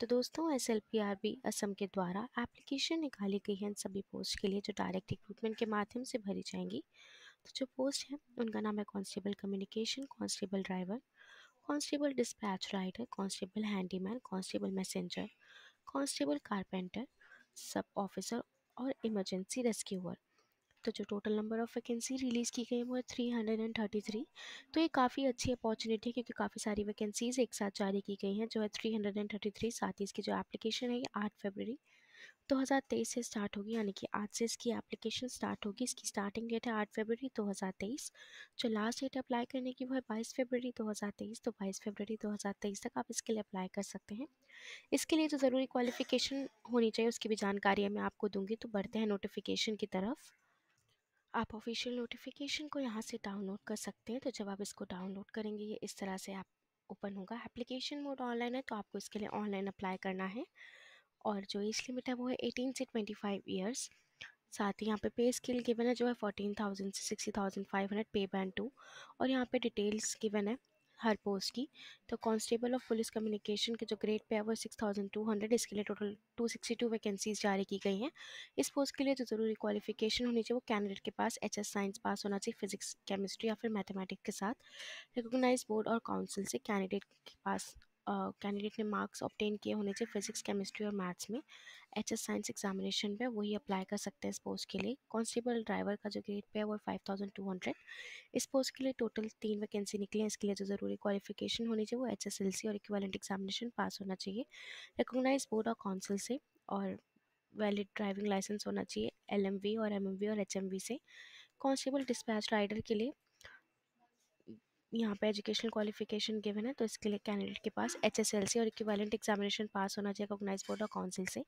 तो दोस्तों S L P R B Assam के द्वारा एप्लीकेशन निकाली गई है इन सभी पोस्ट के लिए जो डायरेक्ट रिक्रूटमेंट के माध्यम से भरी जाएंगी तो जो पोस्ट है उनका नाम है constable communication constable driver constable dispatch rider constable handyman constable messenger constable carpenter sub officer और इमरजेंसी रेस्क्यूअर तो जो total number of vacancy release की गई है वो है three hundred and thirty three तो ये काफ़ी अच्छी अपॉर्चुनिटी है क्योंकि काफ़ी सारी वैकेंसीज़ एक साथ जारी की गई हैं जो है three hundred and thirty three साथ ही इसकी जो एप्लीकेशन है ये आठ दो हज़ार तेईस से स्टार्ट होगी यानी कि आज से इसकी एप्लीकेशन स्टार्ट होगी इसकी स्टार्टिंग डेट है आठ फरवरी तेईस जो लास्ट डेट अप्लाई करने की वो है बाईस फरवरी तेईस तो बाईस फरवरी तेईस तक आप इसके लिए अप्लाई कर सकते हैं इसके लिए जो ज़रूरी क्वालिफिकेशन होनी चाहिए उसकी भी जानकारी मैं आपको दूंगी तो बढ़ते हैं नोटिफिकेशन की तरफ आप ऑफिशियल नोटिफिकेशन को यहाँ से डाउनलोड कर सकते हैं तो जब आप इसको डाउनलोड करेंगे ये इस तरह से आप ओपन होगा एप्लीकेशन मोड ऑनलाइन है तो आपको इसके लिए ऑनलाइन अप्लाई करना है और जो एज लिमिट है वो है एटीन से ट्वेंटी फाइव ईयर्स साथ ही यहाँ पे पे स्किल गिवन है जो है फोर्टीन थाउजेंड से sixty thousand five hundred pay band two और यहाँ पे डिटेल्स गिवन है हर पोस्ट की तो कांस्टेबल ऑफ पुलिस कम्युनिकेशन के जो ग्रेड पे है वो सिक्स थाउजेंड टू हंड्रेड इसके लिए total two sixty two vacancies जारी की गई हैं इस पोस्ट के लिए जो ज़रूरी क्वालिफिकेशन होनी चाहिए वो कैंडिडेट के पास एच एस साइंस पास होना चाहिए फिजिक्स केमिस्ट्री या फिर मैथमेटिक्स के साथ रिकोगनाइज बोर्ड और काउंसिल से कैंडिडेट के पास कैंडिडेट ने मार्क्स ऑप्टेन किए होने चाहिए फिजिक्स केमिस्ट्री और मैथ्स में एच एस साइंस एग्जामिनेशन पे वही अप्लाई कर सकते हैं इस पोस्ट के लिए कॉन्स्टेबल ड्राइवर का जो ग्रेड पे है वो फाइव थाउजेंड टू हंड्रेड इस पोस्ट के लिए टोटल तीन वैकेंसी निकली है इसके लिए जो ज़रूरी क्वालिफिकेशन होनी चाहिए वो एच एस एल सी और इक्वालेंट एग्जामिनेशन पास होना चाहिए रिकोगनाइज बोर्ड और काउंसिल से और वैलिड ड्राइविंग लाइसेंस होना चाहिए एल एम वी और एम एम वी और एच एम वी से कॉन्स्टेबल डिस्पैच राइडर के लिए यहाँ पे एजुकेशनल क्वालिफिकेशन गिवन है तो इसके लिए कैंडिडेट के पास एच एस एल सी और इक्विवेलेंट एग्जामिनेशन पास होना चाहिए ऑर्गेनाइज बोर्ड और काउंसिल से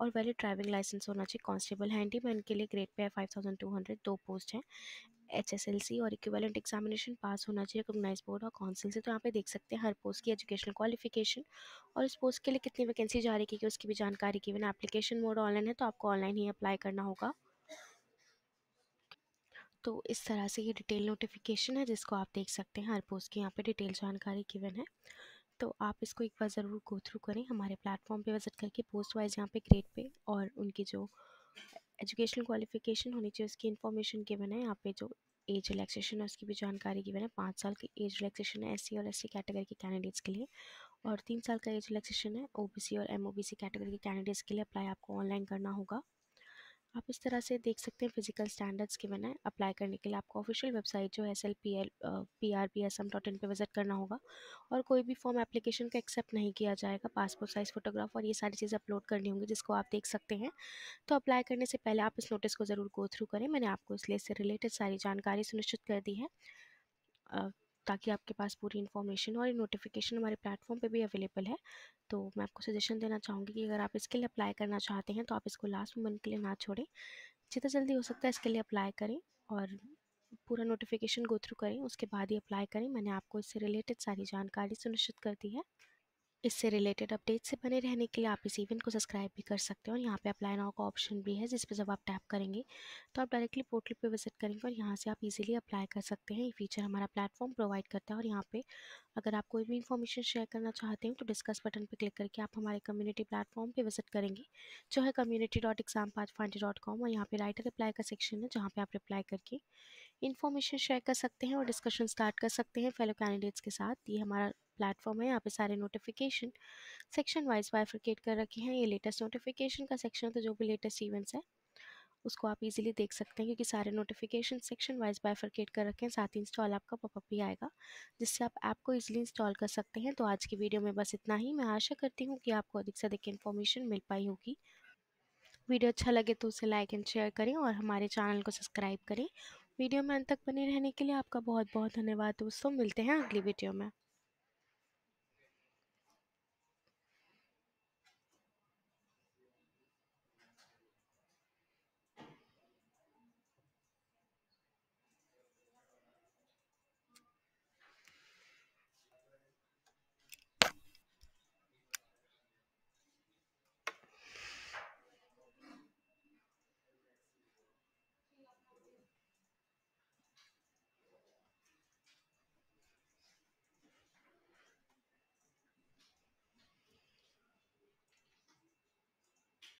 और वैलिड ड्राइविंग लाइसेंस होना चाहिए कॉन्स्टेबल हैंडीमैन के लिए ग्रेड पे है फाइव दो पोस्ट हैं एच एस एल सी और इक्वेलेंट एग्जामिनेशन पास होना चाहिए ऑर्गेनाइज बोर्ड और काउंसिल से तो यहाँ पे देख सकते हैं हर पोस्ट की एजुकेशनल क्वालिफिकेशन और इस पोस्ट के लिए कितनी वैकेंसी जारी की गई उसकी भी जानकारी की बिना एप्लीकेशन मोड ऑनलाइन है तो आपको ऑनलाइन ही अप्लाई करना होगा तो इस तरह से ये डिटेल नोटिफिकेशन है जिसको आप देख सकते हैं हर पोस्ट की यहाँ पे डिटेल जानकारी गिवन है तो आप इसको एक बार ज़रूर गो थ्रू करें हमारे प्लेटफॉर्म पे विज़िट करके पोस्ट वाइज यहाँ पे ग्रेड पे और उनकी जो एजुकेशनल क्वालिफिकेशन होनी चाहिए उसकी इन्फॉर्मेशन गिवन है यहाँ पे जो एज रिलैक्सेशन है उसकी भी जानकारी गिवन है पाँच साल की एज रिलैक्सेशन है एस और एस कैटेगरी के कैंडिडेट्स के लिए और तीन साल का एज रिलैक्सेशन है ओ और एम कैटेगरी के कैंडिडेट्स के लिए अप्लाई आपको ऑनलाइन करना होगा इस तरह से देख सकते हैं फिजिकल स्टैंडर्ड्स के है अप्लाई करने के लिए आपको ऑफिशियल वेबसाइट जो है S L P L P R P S M dot in पर विजिट करना होगा और कोई भी फॉर्म एप्लीकेशन का एक्सेप्ट नहीं किया जाएगा पासपोर्ट साइज़ फोटोग्राफ और ये सारी चीज़ें अपलोड करनी होंगी जिसको आप देख सकते हैं तो अप्लाई करने से पहले आप इस नोटिस को ज़रूर गो थ्रू करें मैंने आपको इसलिए इससे रिलेटेड सारी जानकारी सुनिश्चित कर दी है ताकि आपके पास पूरी इन्फॉर्मेशन और नोटिफिकेशन हमारे प्लेटफॉर्म पे भी अवेलेबल है तो मैं आपको सजेशन देना चाहूँगी कि अगर आप इसके लिए अप्लाई करना चाहते हैं तो आप इसको लास्ट मोमेंट के लिए ना छोड़ें जितना जल्दी हो सकता है इसके लिए अप्लाई करें और पूरा नोटिफिकेशन गो थ्रू करें उसके बाद ही अप्लाई करें मैंने आपको इससे रिलेटेड सारी जानकारी सुनिश्चित कर दी है इससे रिलेटेड अपडेट से बने रहने के लिए आप इस इवेंट को सब्सक्राइब भी कर सकते हैं और यहाँ पे अप्लाई नाउ का ऑप्शन भी है जिस पर जब आप टैप करेंगे तो आप डायरेक्टली पोर्टल पे विजिट करेंगे और यहाँ से आप इजीली अप्लाई कर सकते हैं ये फीचर हमारा प्लेटफॉर्म प्रोवाइड करता है और यहाँ पे अगर आप कोई भी इन्फॉर्मेशन शेयर करना चाहते हैं तो डिस्कस बटन पर क्लिक करके आप हमारे कम्युनिटी प्लेटफॉर्म पर विजिट करेंगे जो है कम्युनिटी डॉट एग्जाम पाँच फाइव डॉट कॉम और यहाँ पर राइटर अप्लाई का सेक्शन है जहाँ पर आप अप्लाई करके इन्फॉर्मेशन शेयर कर सकते हैं और डिस्कशन स्टार्ट कर सकते हैं फेलो कैंडिडेट्स के साथ ये हमारा प्लेटफॉर्म है यहाँ पे सारे नोटिफिकेशन सेक्शन वाइज बाइफिकेट कर रखे हैं ये लेटेस्ट नोटिफिकेशन का सेक्शन है तो जो भी लेटेस्ट इवेंट्स है उसको आप इजीली देख सकते हैं क्योंकि सारे नोटिफिकेशन सेक्शन वाइज बाइफर्केट कर रखे हैं साथ ही इंस्टॉल आपका पॉपअप भी आएगा जिससे आप ऐप को इजीली इंस्टॉल कर सकते हैं तो आज की वीडियो में बस इतना ही मैं आशा करती हूँ कि आपको अधिक से अधिक इन्फॉर्मेशन मिल पाई होगी वीडियो अच्छा लगे तो उसे लाइक एंड शेयर करें और हमारे चैनल को सब्सक्राइब करें वीडियो में अंत तक बने रहने के लिए आपका बहुत बहुत धन्यवाद दोस्तों मिलते हैं अगली वीडियो में